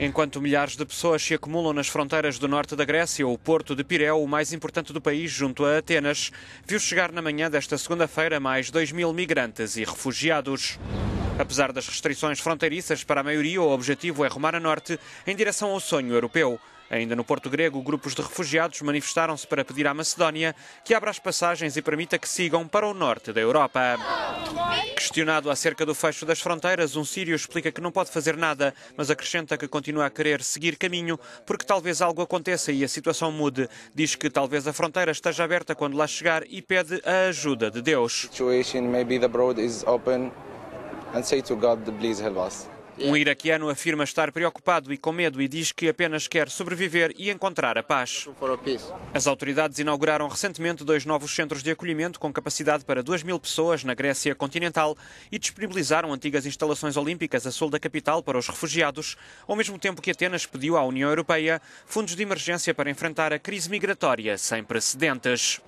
Enquanto milhares de pessoas se acumulam nas fronteiras do norte da Grécia, o porto de Pireu, o mais importante do país junto a Atenas, viu chegar na manhã desta segunda-feira mais 2 mil migrantes e refugiados. Apesar das restrições fronteiriças para a maioria, o objetivo é rumar a norte em direção ao sonho europeu. Ainda no Porto Grego, grupos de refugiados manifestaram-se para pedir à Macedónia que abra as passagens e permita que sigam para o norte da Europa. Questionado acerca do fecho das fronteiras, um sírio explica que não pode fazer nada, mas acrescenta que continua a querer seguir caminho porque talvez algo aconteça e a situação mude. Diz que talvez a fronteira esteja aberta quando lá chegar e pede a ajuda de Deus. A um iraquiano afirma estar preocupado e com medo e diz que apenas quer sobreviver e encontrar a paz. As autoridades inauguraram recentemente dois novos centros de acolhimento com capacidade para 2 mil pessoas na Grécia continental e disponibilizaram antigas instalações olímpicas a sul da capital para os refugiados, ao mesmo tempo que Atenas pediu à União Europeia fundos de emergência para enfrentar a crise migratória sem precedentes.